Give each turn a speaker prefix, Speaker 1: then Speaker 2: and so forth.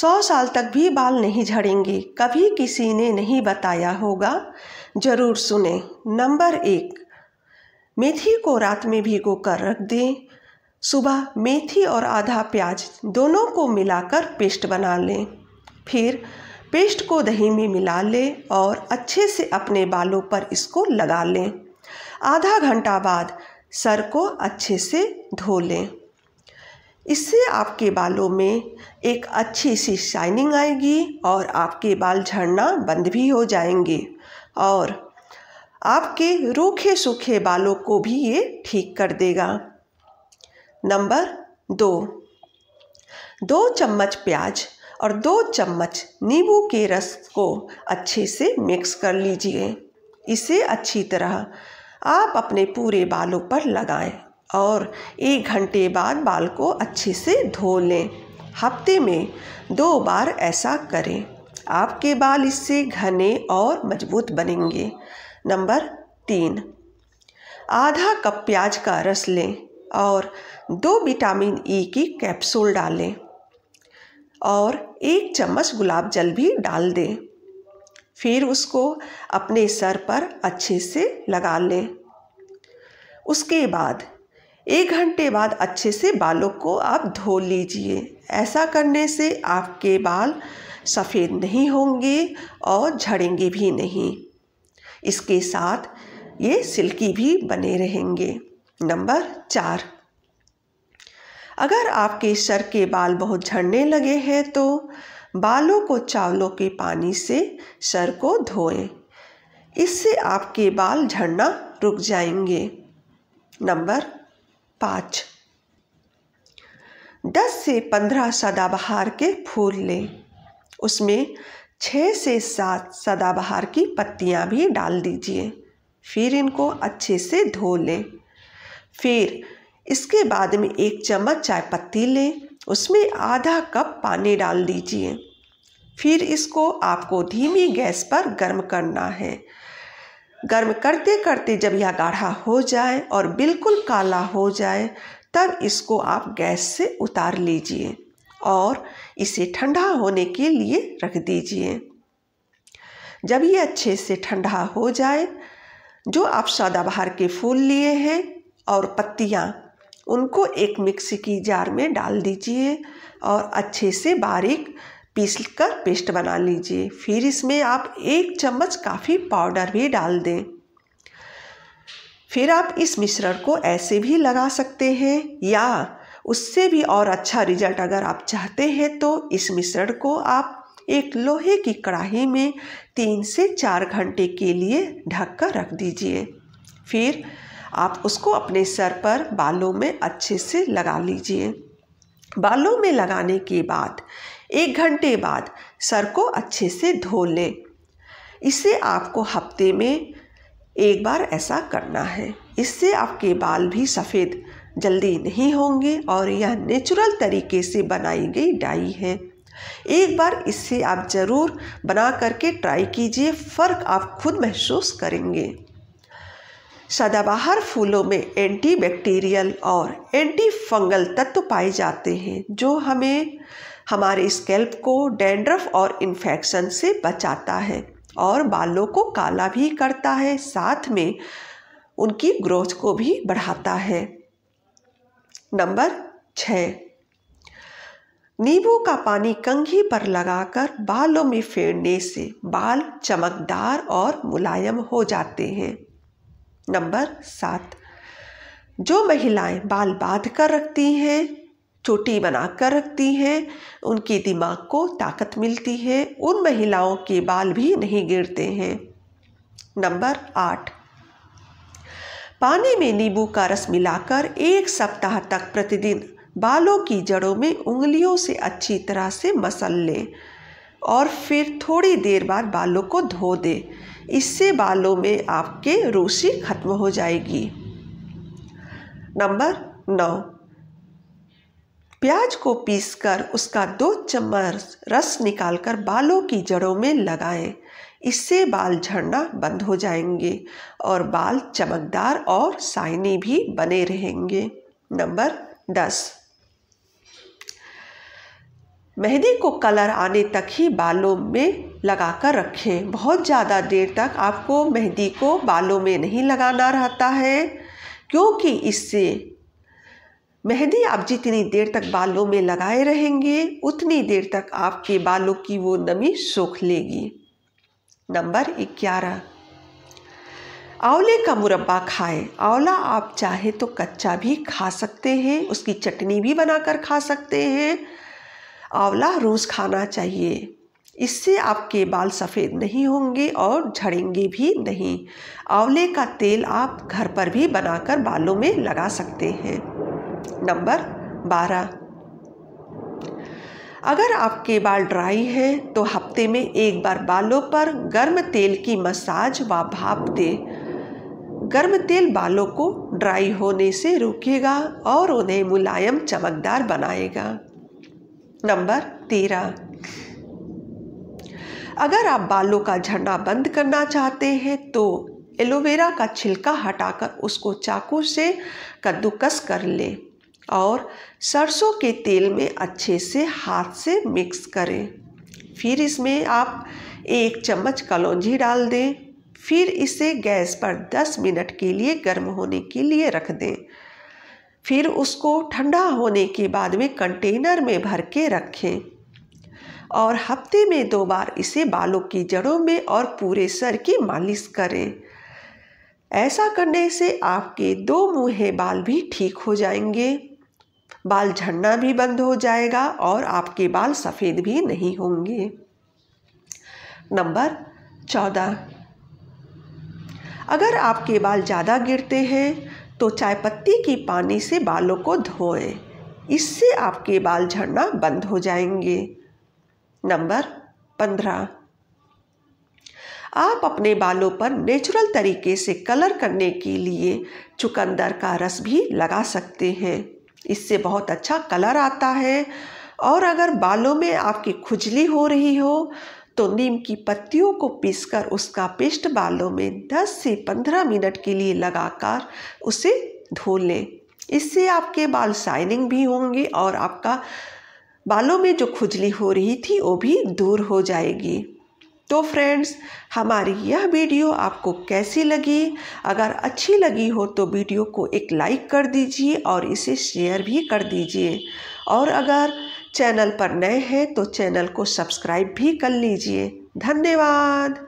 Speaker 1: सौ साल तक भी बाल नहीं झड़ेंगे कभी किसी ने नहीं बताया होगा ज़रूर सुने नंबर एक मेथी को रात में भिगो कर रख दें सुबह मेथी और आधा प्याज दोनों को मिलाकर पेस्ट बना लें फिर पेस्ट को दही में मिला लें और अच्छे से अपने बालों पर इसको लगा लें आधा घंटा बाद सर को अच्छे से धो लें इससे आपके बालों में एक अच्छी सी शाइनिंग आएगी और आपके बाल झड़ना बंद भी हो जाएंगे और आपके रूखे सूखे बालों को भी ये ठीक कर देगा नंबर दो दो चम्मच प्याज और दो चम्मच नींबू के रस को अच्छे से मिक्स कर लीजिए इसे अच्छी तरह आप अपने पूरे बालों पर लगाएं और एक घंटे बाद बाल को अच्छे से धो लें हफ्ते में दो बार ऐसा करें आपके बाल इससे घने और मजबूत बनेंगे नंबर तीन आधा कप प्याज का रस लें और दो विटामिन ई e की कैप्सूल डालें और एक चम्मच गुलाब जल भी डाल दें फिर उसको अपने सर पर अच्छे से लगा लें उसके बाद एक घंटे बाद अच्छे से बालों को आप धो लीजिए ऐसा करने से आपके बाल सफ़ेद नहीं होंगे और झड़ेंगे भी नहीं इसके साथ ये सिल्की भी बने रहेंगे नंबर चार अगर आपके सर के बाल बहुत झड़ने लगे हैं तो बालों को चावलों के पानी से सर को धोएं इससे आपके बाल झड़ना रुक जाएंगे नंबर पाँच दस से पंद्रह सदाबहार के फूल लें उसमें छः से सात सदाबहार की पत्तियाँ भी डाल दीजिए फिर इनको अच्छे से धो लें फिर इसके बाद में एक चम्मच चाय पत्ती लें उसमें आधा कप पानी डाल दीजिए फिर इसको आपको धीमी गैस पर गर्म करना है गर्म करते करते जब यह गाढ़ा हो जाए और बिल्कुल काला हो जाए तब इसको आप गैस से उतार लीजिए और इसे ठंडा होने के लिए रख दीजिए जब ये अच्छे से ठंडा हो जाए जो आप सदाबहार के फूल लिए हैं और पत्तियाँ उनको एक मिक्सी की जार में डाल दीजिए और अच्छे से बारीक पीस कर पेस्ट बना लीजिए फिर इसमें आप एक चम्मच काफ़ी पाउडर भी डाल दें फिर आप इस मिश्रण को ऐसे भी लगा सकते हैं या उससे भी और अच्छा रिजल्ट अगर आप चाहते हैं तो इस मिश्रण को आप एक लोहे की कढ़ाई में तीन से चार घंटे के लिए ढक कर रख दीजिए फिर आप उसको अपने सर पर बालों में अच्छे से लगा लीजिए बालों में लगाने के बाद एक घंटे बाद सर को अच्छे से धो लें इसे आपको हफ्ते में एक बार ऐसा करना है इससे आपके बाल भी सफ़ेद जल्दी नहीं होंगे और यह नेचुरल तरीके से बनाई गई डाई है एक बार इससे आप ज़रूर बना करके ट्राई कीजिए फ़र्क आप खुद महसूस करेंगे सदाबहार फूलों में एंटीबैक्टीरियल और एंटी फंगल तत्व पाए जाते हैं जो हमें हमारे स्कैल्प को डैंड्रफ और इन्फेक्शन से बचाता है और बालों को काला भी करता है साथ में उनकी ग्रोथ को भी बढ़ाता है नंबर छ नींबू का पानी कंघी पर लगाकर बालों में फेरने से बाल चमकदार और मुलायम हो जाते हैं नंबर सात जो महिलाएं बाल बांध कर रखती हैं चोटी बनाकर रखती हैं उनकी दिमाग को ताकत मिलती है उन महिलाओं के बाल भी नहीं गिरते हैं नंबर आठ पानी में नींबू का रस मिलाकर एक सप्ताह तक प्रतिदिन बालों की जड़ों में उंगलियों से अच्छी तरह से मसल लें और फिर थोड़ी देर बाद बालों को धो दे इससे बालों में आपके रूसी खत्म हो जाएगी नंबर नौ प्याज को पीसकर उसका दो चम्मच रस निकालकर बालों की जड़ों में लगाएं। इससे बाल झड़ना बंद हो जाएंगे और बाल चमकदार और साइनी भी बने रहेंगे नंबर दस मेहंदी को कलर आने तक ही बालों में लगा कर रखें बहुत ज़्यादा देर तक आपको मेहंदी को बालों में नहीं लगाना रहता है क्योंकि इससे मेहंदी आप जितनी देर तक बालों में लगाए रहेंगे उतनी देर तक आपके बालों की वो नमी सोख लेगी नंबर ग्यारह आंवले का मुरब्बा खाएं आंवला आप चाहे तो कच्चा भी खा सकते हैं उसकी चटनी भी बनाकर खा सकते हैं आंवला रोज़ खाना चाहिए इससे आपके बाल सफ़ेद नहीं होंगे और झड़ेंगे भी नहीं आंवले का तेल आप घर पर भी बनाकर बालों में लगा सकते हैं नंबर बारह अगर आपके बाल ड्राई हैं तो हफ्ते में एक बार बालों पर गर्म तेल की मसाज व भाप दें गर्म तेल बालों को ड्राई होने से रोकेगा और उन्हें मुलायम चमकदार बनाएगा नंबर तेरह अगर आप बालों का झरना बंद करना चाहते हैं तो एलोवेरा का छिलका हटाकर उसको चाकू से कद्दूकस कर लें और सरसों के तेल में अच्छे से हाथ से मिक्स करें फिर इसमें आप एक चम्मच कलौंजी डाल दें फिर इसे गैस पर 10 मिनट के लिए गर्म होने के लिए रख दें फिर उसको ठंडा होने के बाद में कंटेनर में भर के रखें और हफ्ते में दो बार इसे बालों की जड़ों में और पूरे सर की मालिश करें ऐसा करने से आपके दो मुँहे बाल भी ठीक हो जाएंगे बाल झड़ना भी बंद हो जाएगा और आपके बाल सफ़ेद भी नहीं होंगे नंबर चौदह अगर आपके बाल ज़्यादा गिरते हैं तो चाय पत्ती की पानी से बालों को धोएं इससे आपके बाल झड़ना बंद हो जाएंगे नंबर पंद्रह आप अपने बालों पर नेचुरल तरीके से कलर करने के लिए चुकंदर का रस भी लगा सकते हैं इससे बहुत अच्छा कलर आता है और अगर बालों में आपकी खुजली हो रही हो तो नीम की पत्तियों को पीसकर उसका पेस्ट बालों में 10 से 15 मिनट के लिए लगाकर उसे धो लें इससे आपके बाल शाइनिंग भी होंगे और आपका बालों में जो खुजली हो रही थी वो भी दूर हो जाएगी तो फ्रेंड्स हमारी यह वीडियो आपको कैसी लगी अगर अच्छी लगी हो तो वीडियो को एक लाइक कर दीजिए और इसे शेयर भी कर दीजिए और अगर चैनल पर नए हैं तो चैनल को सब्सक्राइब भी कर लीजिए धन्यवाद